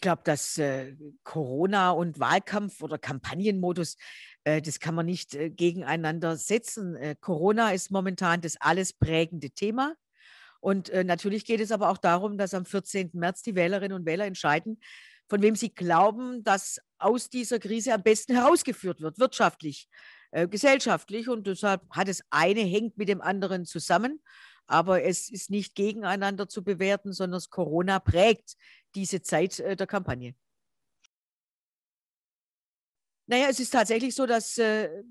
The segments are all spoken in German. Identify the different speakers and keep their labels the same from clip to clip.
Speaker 1: ich glaube, dass äh, Corona und Wahlkampf oder Kampagnenmodus, äh, das kann man nicht äh, gegeneinander setzen. Äh, Corona ist momentan das alles prägende Thema. Und äh, natürlich geht es aber auch darum, dass am 14. März die Wählerinnen und Wähler entscheiden, von wem sie glauben, dass aus dieser Krise am besten herausgeführt wird, wirtschaftlich, äh, gesellschaftlich. Und deshalb hat es eine, hängt mit dem anderen zusammen. Aber es ist nicht gegeneinander zu bewerten, sondern Corona prägt diese Zeit äh, der Kampagne. Naja, es ist tatsächlich so, dass äh,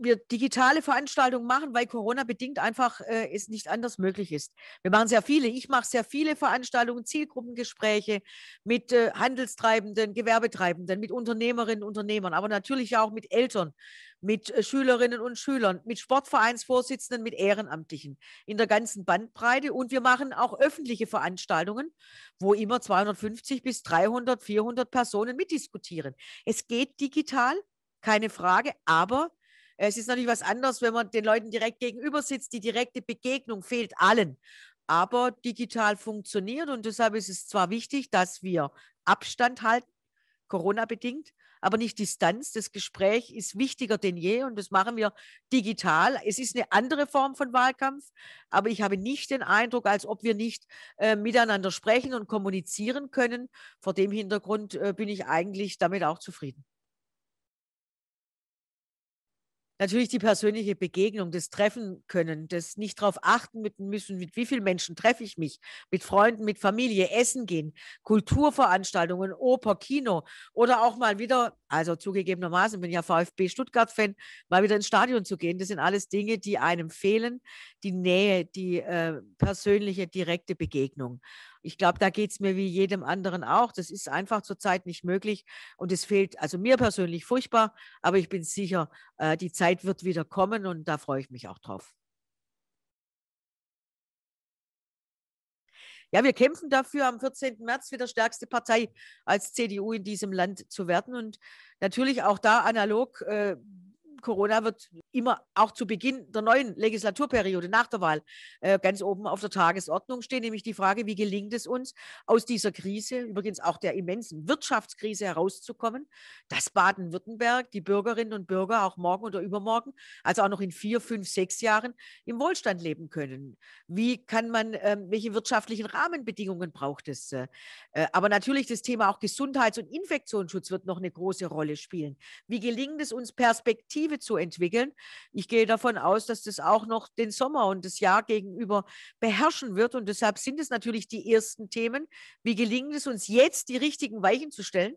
Speaker 1: wir digitale Veranstaltungen machen, weil Corona bedingt einfach äh, es nicht anders möglich ist. Wir machen sehr viele, ich mache sehr viele Veranstaltungen, Zielgruppengespräche mit äh, Handelstreibenden, Gewerbetreibenden, mit Unternehmerinnen und Unternehmern, aber natürlich auch mit Eltern, mit äh, Schülerinnen und Schülern, mit Sportvereinsvorsitzenden, mit Ehrenamtlichen in der ganzen Bandbreite. Und wir machen auch öffentliche Veranstaltungen, wo immer 250 bis 300, 400 Personen mitdiskutieren. Es geht digital, keine Frage, aber es ist natürlich was anderes, wenn man den Leuten direkt gegenüber sitzt. Die direkte Begegnung fehlt allen. Aber digital funktioniert und deshalb ist es zwar wichtig, dass wir Abstand halten, Corona-bedingt, aber nicht Distanz. Das Gespräch ist wichtiger denn je und das machen wir digital. Es ist eine andere Form von Wahlkampf, aber ich habe nicht den Eindruck, als ob wir nicht äh, miteinander sprechen und kommunizieren können. Vor dem Hintergrund äh, bin ich eigentlich damit auch zufrieden natürlich die persönliche Begegnung, das Treffen können, das nicht darauf achten müssen, mit wie vielen Menschen treffe ich mich, mit Freunden, mit Familie, Essen gehen, Kulturveranstaltungen, Oper, Kino oder auch mal wieder also zugegebenermaßen bin ich ja VfB Stuttgart-Fan, mal wieder ins Stadion zu gehen. Das sind alles Dinge, die einem fehlen. Die Nähe, die äh, persönliche, direkte Begegnung. Ich glaube, da geht es mir wie jedem anderen auch. Das ist einfach zurzeit nicht möglich. Und es fehlt, also mir persönlich furchtbar, aber ich bin sicher, äh, die Zeit wird wieder kommen und da freue ich mich auch drauf. Ja, wir kämpfen dafür, am 14. März wieder stärkste Partei als CDU in diesem Land zu werden. Und natürlich auch da analog. Äh, Corona wird immer auch zu Beginn der neuen Legislaturperiode nach der Wahl äh, ganz oben auf der Tagesordnung stehen, nämlich die Frage, wie gelingt es uns, aus dieser Krise, übrigens auch der immensen Wirtschaftskrise herauszukommen, dass Baden-Württemberg die Bürgerinnen und Bürger auch morgen oder übermorgen, also auch noch in vier, fünf, sechs Jahren im Wohlstand leben können. Wie kann man, ähm, welche wirtschaftlichen Rahmenbedingungen braucht es? Äh, äh, aber natürlich das Thema auch Gesundheits- und Infektionsschutz wird noch eine große Rolle spielen. Wie gelingt es uns Perspektiven Perspektive zu entwickeln. Ich gehe davon aus, dass das auch noch den Sommer und das Jahr gegenüber beherrschen wird. Und deshalb sind es natürlich die ersten Themen. Wie gelingt es uns jetzt, die richtigen Weichen zu stellen?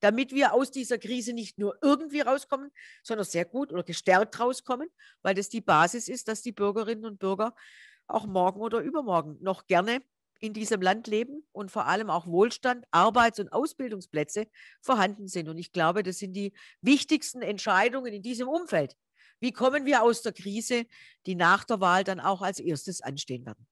Speaker 1: damit wir aus dieser Krise nicht nur irgendwie rauskommen, sondern sehr gut oder gestärkt rauskommen, weil das die Basis ist, dass die Bürgerinnen und Bürger auch morgen oder übermorgen noch gerne in diesem Land leben und vor allem auch Wohlstand, Arbeits- und Ausbildungsplätze vorhanden sind. Und ich glaube, das sind die wichtigsten Entscheidungen in diesem Umfeld. Wie kommen wir aus der Krise, die nach der Wahl dann auch als erstes anstehen werden?